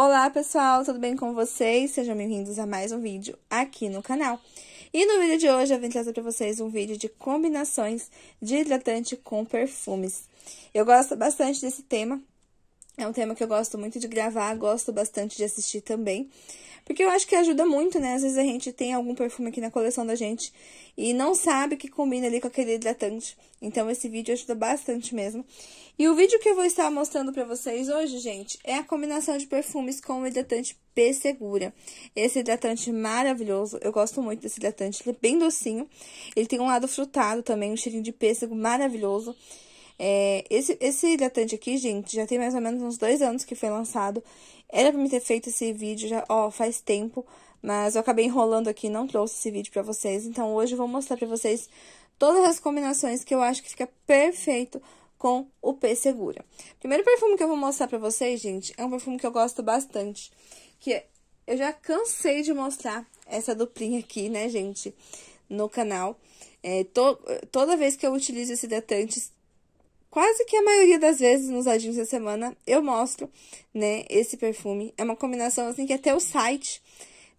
Olá pessoal, tudo bem com vocês? Sejam bem-vindos a mais um vídeo aqui no canal. E no vídeo de hoje eu vim trazer para vocês um vídeo de combinações de hidratante com perfumes. Eu gosto bastante desse tema, é um tema que eu gosto muito de gravar, gosto bastante de assistir também. Porque eu acho que ajuda muito, né? Às vezes a gente tem algum perfume aqui na coleção da gente e não sabe que combina ali com aquele hidratante. Então esse vídeo ajuda bastante mesmo. E o vídeo que eu vou estar mostrando para vocês hoje, gente, é a combinação de perfumes com o hidratante P Segura. Esse hidratante maravilhoso, eu gosto muito desse hidratante, ele é bem docinho. Ele tem um lado frutado também, um cheirinho de pêssego maravilhoso. É, esse, esse hidratante aqui, gente, já tem mais ou menos uns dois anos que foi lançado. Era pra me ter feito esse vídeo já, ó, faz tempo. Mas eu acabei enrolando aqui, não trouxe esse vídeo pra vocês. Então, hoje eu vou mostrar pra vocês todas as combinações que eu acho que fica perfeito com o P Segura. Primeiro perfume que eu vou mostrar pra vocês, gente, é um perfume que eu gosto bastante. Que eu já cansei de mostrar essa duplinha aqui, né, gente, no canal. É, to toda vez que eu utilizo esse hidratante, quase que a maioria das vezes nos adinhos da semana eu mostro, né, esse perfume. É uma combinação assim que até o site,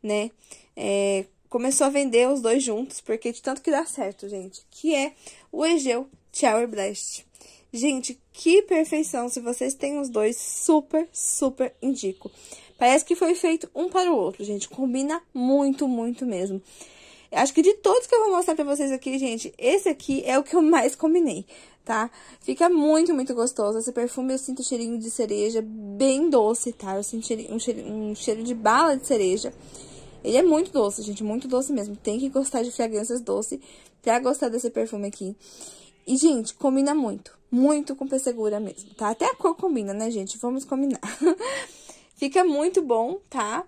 né, é, começou a vender os dois juntos, porque de tanto que dá certo, gente, que é o Egeu Tower Blast. Gente, que perfeição! Se vocês têm os dois, super, super indico. Parece que foi feito um para o outro, gente. Combina muito, muito mesmo. Acho que de todos que eu vou mostrar pra vocês aqui, gente, esse aqui é o que eu mais combinei tá? Fica muito, muito gostoso. Esse perfume eu sinto cheirinho de cereja, bem doce, tá? Eu sinto um cheiro, um cheiro de bala de cereja. Ele é muito doce, gente, muito doce mesmo. Tem que gostar de fragrâncias doces pra gostar desse perfume aqui. E, gente, combina muito. Muito com pessegura mesmo, tá? Até a cor combina, né, gente? Vamos combinar. Fica muito bom, tá?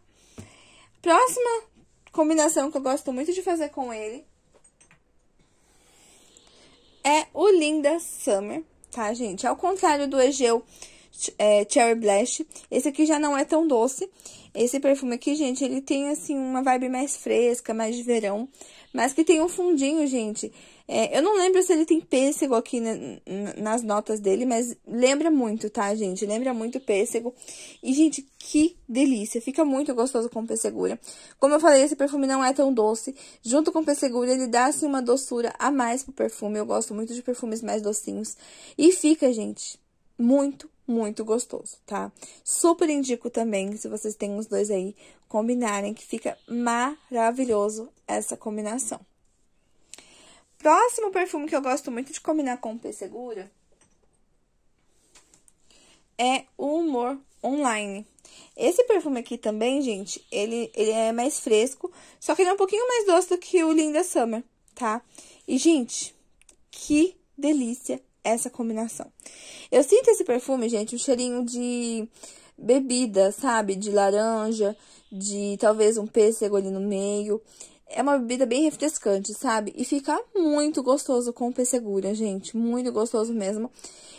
Próxima combinação que eu gosto muito de fazer com ele é o Linda Summer, tá, gente? Ao contrário do Egeu é, Cherry Blast, esse aqui já não é tão doce. Esse perfume aqui, gente, ele tem, assim, uma vibe mais fresca, mais de verão. Mas que tem um fundinho, gente, é, eu não lembro se ele tem pêssego aqui na, nas notas dele, mas lembra muito, tá, gente? Lembra muito pêssego. E, gente, que delícia! Fica muito gostoso com pêssegura. Como eu falei, esse perfume não é tão doce. Junto com pêssegura, ele dá, assim, uma doçura a mais pro perfume. Eu gosto muito de perfumes mais docinhos. E fica, gente, muito, muito gostoso, tá? Super indico também, se vocês têm os dois aí, combinarem, que fica maravilhoso essa combinação. Próximo perfume que eu gosto muito de combinar com o P Segura é o Humor Online. Esse perfume aqui também, gente, ele, ele é mais fresco, só que ele é um pouquinho mais doce do que o Linda Summer, tá? E, gente, que delícia essa combinação. Eu sinto esse perfume, gente, um cheirinho de bebida, sabe? De laranja, de talvez um pêssego ali no meio. É uma bebida bem refrescante, sabe? E fica muito gostoso com o Pessegura, gente. Muito gostoso mesmo.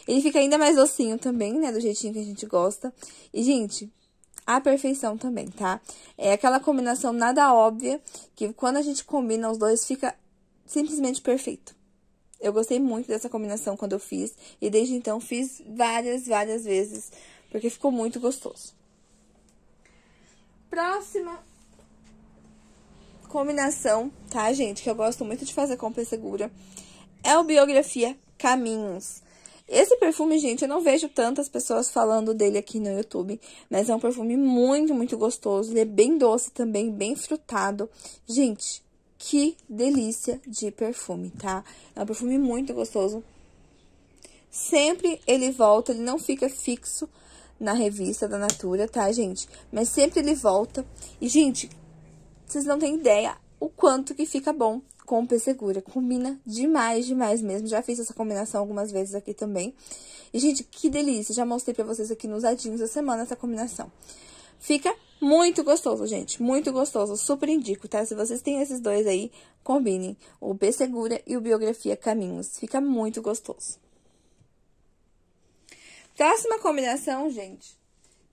Ele fica ainda mais docinho também, né? Do jeitinho que a gente gosta. E, gente, a perfeição também, tá? É aquela combinação nada óbvia que quando a gente combina os dois fica simplesmente perfeito. Eu gostei muito dessa combinação quando eu fiz e desde então fiz várias, várias vezes porque ficou muito gostoso. Próxima combinação, tá, gente? Que eu gosto muito de fazer com Segura. É o Biografia Caminhos. Esse perfume, gente, eu não vejo tantas pessoas falando dele aqui no YouTube, mas é um perfume muito, muito gostoso. Ele é bem doce também, bem frutado. Gente, que delícia de perfume, tá? É um perfume muito gostoso. Sempre ele volta, ele não fica fixo na revista da Natura, tá, gente? Mas sempre ele volta. E, gente, vocês não têm ideia o quanto que fica bom com o P-Segura. Combina demais, demais mesmo. Já fiz essa combinação algumas vezes aqui também. E, gente, que delícia. Já mostrei pra vocês aqui nos adinhos da semana essa combinação. Fica muito gostoso, gente. Muito gostoso. Super indico, tá? Se vocês têm esses dois aí, combinem. O P-Segura e o Biografia Caminhos. Fica muito gostoso. Próxima combinação, gente,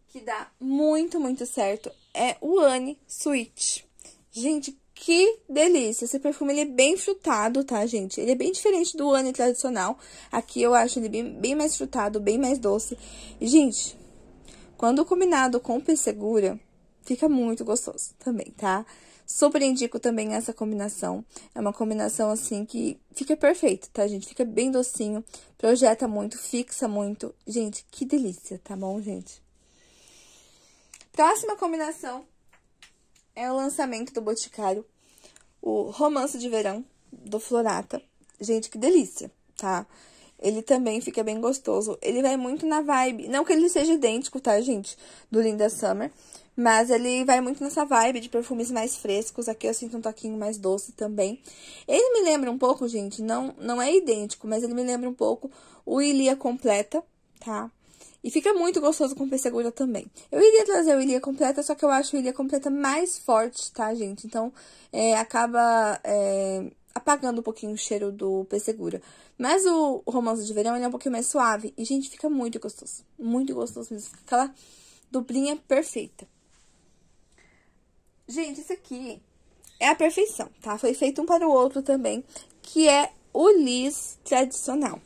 que dá muito, muito certo é o Anne Switch. Gente, que delícia! Esse perfume ele é bem frutado, tá, gente? Ele é bem diferente do Anne tradicional. Aqui eu acho ele bem, bem mais frutado, bem mais doce. Gente, quando combinado com Persegura, fica muito gostoso também, tá? Super indico também essa combinação. É uma combinação assim que fica perfeito, tá, gente? Fica bem docinho, projeta muito, fixa muito. Gente, que delícia, tá bom, gente? Próxima combinação é o lançamento do Boticário, o Romance de Verão do Florata. Gente, que delícia, tá? Ele também fica bem gostoso. Ele vai muito na vibe. Não que ele seja idêntico, tá, gente? Do Linda Summer. Mas ele vai muito nessa vibe de perfumes mais frescos. Aqui eu sinto um toquinho mais doce também. Ele me lembra um pouco, gente. Não, não é idêntico, mas ele me lembra um pouco o Ilia Completa, tá? E fica muito gostoso com pessegulha também. Eu iria trazer o ilha completa, só que eu acho o ilha completa mais forte, tá, gente? Então, é, acaba é, apagando um pouquinho o cheiro do pessegura. Mas o romance de verão, ele é um pouquinho mais suave. E, gente, fica muito gostoso. Muito gostoso mesmo. aquela dublinha perfeita. Gente, isso aqui é a perfeição, tá? Foi feito um para o outro também, que é o lis tradicional.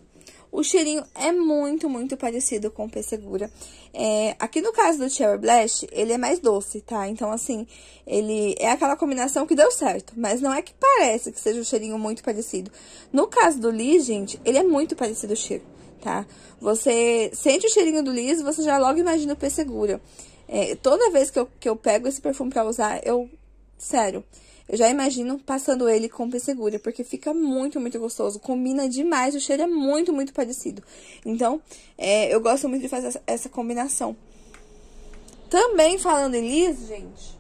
O cheirinho é muito, muito parecido com o P-Segura. É, aqui no caso do Cherry Blast, ele é mais doce, tá? Então, assim, ele é aquela combinação que deu certo. Mas não é que parece que seja um cheirinho muito parecido. No caso do Lee, gente, ele é muito parecido o cheiro, tá? Você sente o cheirinho do Liz, você já logo imagina o P-Segura. É, toda vez que eu, que eu pego esse perfume pra usar, eu... Sério... Eu já imagino passando ele com Pessegura, porque fica muito, muito gostoso. Combina demais, o cheiro é muito, muito parecido. Então, é, eu gosto muito de fazer essa, essa combinação. Também falando em lis, gente,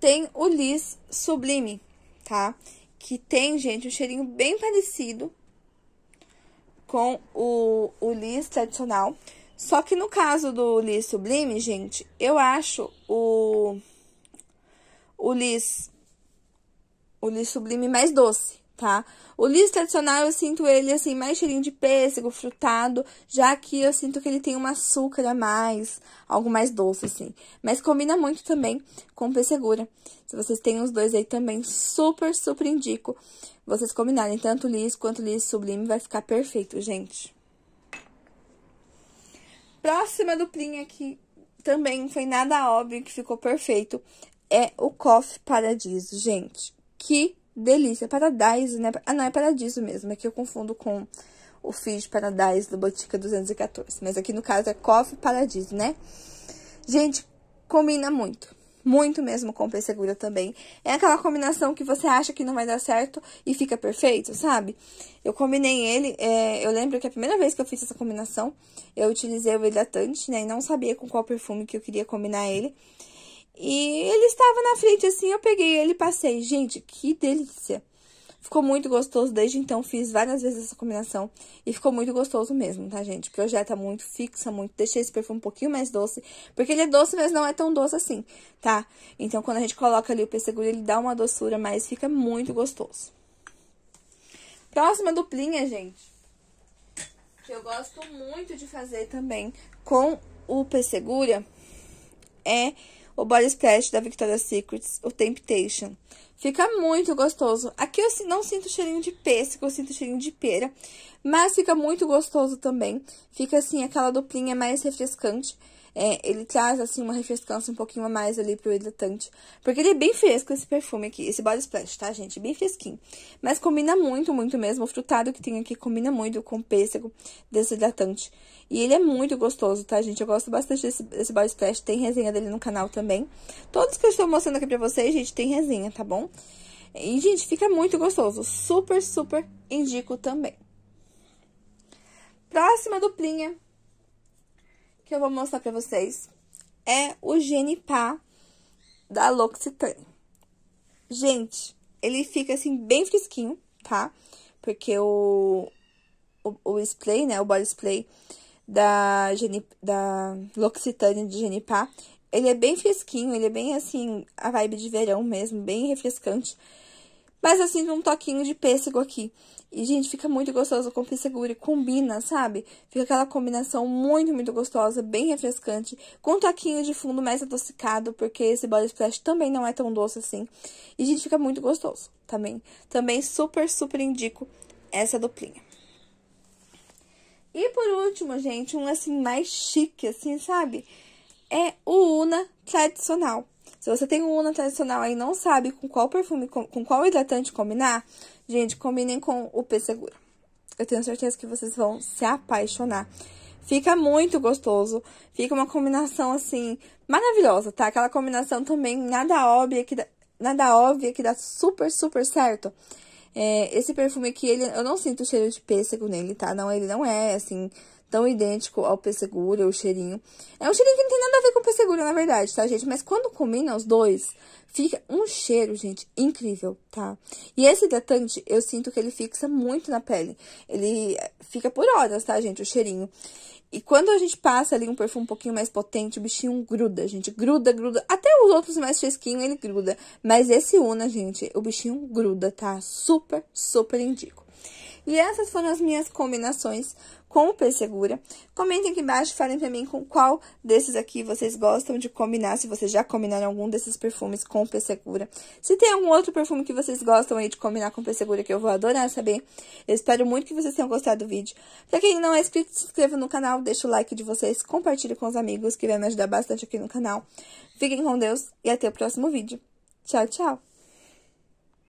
tem o lis sublime, tá? Que tem, gente, um cheirinho bem parecido com o, o lis tradicional. Só que no caso do lis sublime, gente, eu acho o o lis, o lis sublime mais doce, tá? O lis tradicional eu sinto ele assim mais cheirinho de pêssego, frutado, já que eu sinto que ele tem um açúcar a mais, algo mais doce assim. Mas combina muito também com pêssegura. Se vocês têm os dois aí também, super super indico vocês combinarem tanto lis quanto lis sublime vai ficar perfeito, gente. Próxima duplinha que também foi nada óbvio que ficou perfeito é o Coffee Paradiso, gente. Que delícia! É Paradise, né? Ah, não, é Paradiso mesmo. É que eu confundo com o Fish Paradise da Botica 214. Mas aqui no caso é Coffee Paradiso, né? Gente, combina muito. Muito mesmo com p também. É aquela combinação que você acha que não vai dar certo e fica perfeito, sabe? Eu combinei ele, é, eu lembro que a primeira vez que eu fiz essa combinação, eu utilizei o hidratante, né? E não sabia com qual perfume que eu queria combinar ele. E ele estava na frente, assim, eu peguei ele e passei. Gente, que delícia! Ficou muito gostoso, desde então fiz várias vezes essa combinação e ficou muito gostoso mesmo, tá, gente? Projeta tá muito fixa, muito. Deixei esse perfume um pouquinho mais doce, porque ele é doce, mas não é tão doce assim, tá? Então, quando a gente coloca ali o pessegura ele dá uma doçura, mas fica muito gostoso. Próxima duplinha, gente, que eu gosto muito de fazer também com o pessegura é o Body Splash da Victoria's Secrets, o Temptation. Fica muito gostoso. Aqui eu não sinto cheirinho de pêssego, eu sinto cheirinho de pera, mas fica muito gostoso também. Fica assim, aquela duplinha mais refrescante. É, ele traz, assim, uma refrescância um pouquinho a mais ali pro hidratante. Porque ele é bem fresco, esse perfume aqui, esse Body Splash, tá, gente? Bem fresquinho. Mas combina muito, muito mesmo. O frutado que tem aqui combina muito com o pêssego desse hidratante. E ele é muito gostoso, tá, gente? Eu gosto bastante desse, desse Body Splash. Tem resenha dele no canal também. Todos que eu estou mostrando aqui pra vocês, gente, tem resenha, tá bom? E, gente, fica muito gostoso. Super, super indico também. Próxima duplinha que eu vou mostrar para vocês é o Genipá da L'Occitane. Gente, ele fica assim bem fresquinho, tá? Porque o, o, o spray, né, o body spray da, Genipa da L'Occitane de Genipá, ele é bem fresquinho, ele é bem assim, a vibe de verão mesmo, bem refrescante. Mas eu sinto um toquinho de pêssego aqui. E, gente, fica muito gostoso com pêssego e combina, sabe? Fica aquela combinação muito, muito gostosa, bem refrescante, com um toquinho de fundo mais adocicado, porque esse body splash também não é tão doce assim. E, gente, fica muito gostoso também. Também super, super indico essa duplinha. E por último, gente, um assim mais chique, assim, sabe? É o Una tradicional. Se você tem um Una tradicional e não sabe com qual perfume, com, com qual hidratante combinar, gente, combinem com o P Eu tenho certeza que vocês vão se apaixonar. Fica muito gostoso. Fica uma combinação, assim, maravilhosa, tá? Aquela combinação também nada óbvia que dá, nada óbvia que dá super, super certo. É, esse perfume aqui, ele, eu não sinto cheiro de pêssego nele, tá? Não, ele não é, assim, tão idêntico ao pessegura, o cheirinho. É um cheirinho que não tem nada a ver com pessegura, na verdade, tá, gente? Mas quando combina os dois, fica um cheiro, gente, incrível, tá? E esse hidratante, eu sinto que ele fixa muito na pele. Ele fica por horas, tá, gente, o cheirinho. E quando a gente passa ali um perfume um pouquinho mais potente, o bichinho gruda, gente. Gruda, gruda. Até os outros mais fresquinhos, ele gruda. Mas esse Una, gente, o bichinho gruda, tá? Super, super indico. E essas foram as minhas combinações com o P-Segura. Comentem aqui embaixo, falem pra mim com qual desses aqui vocês gostam de combinar, se vocês já combinaram algum desses perfumes com o P-Segura. Se tem algum outro perfume que vocês gostam aí de combinar com o P-Segura, que eu vou adorar saber. Eu espero muito que vocês tenham gostado do vídeo. Pra quem não é inscrito, se inscreva no canal, deixa o like de vocês, compartilhe com os amigos, que vai me ajudar bastante aqui no canal. Fiquem com Deus e até o próximo vídeo. Tchau, tchau!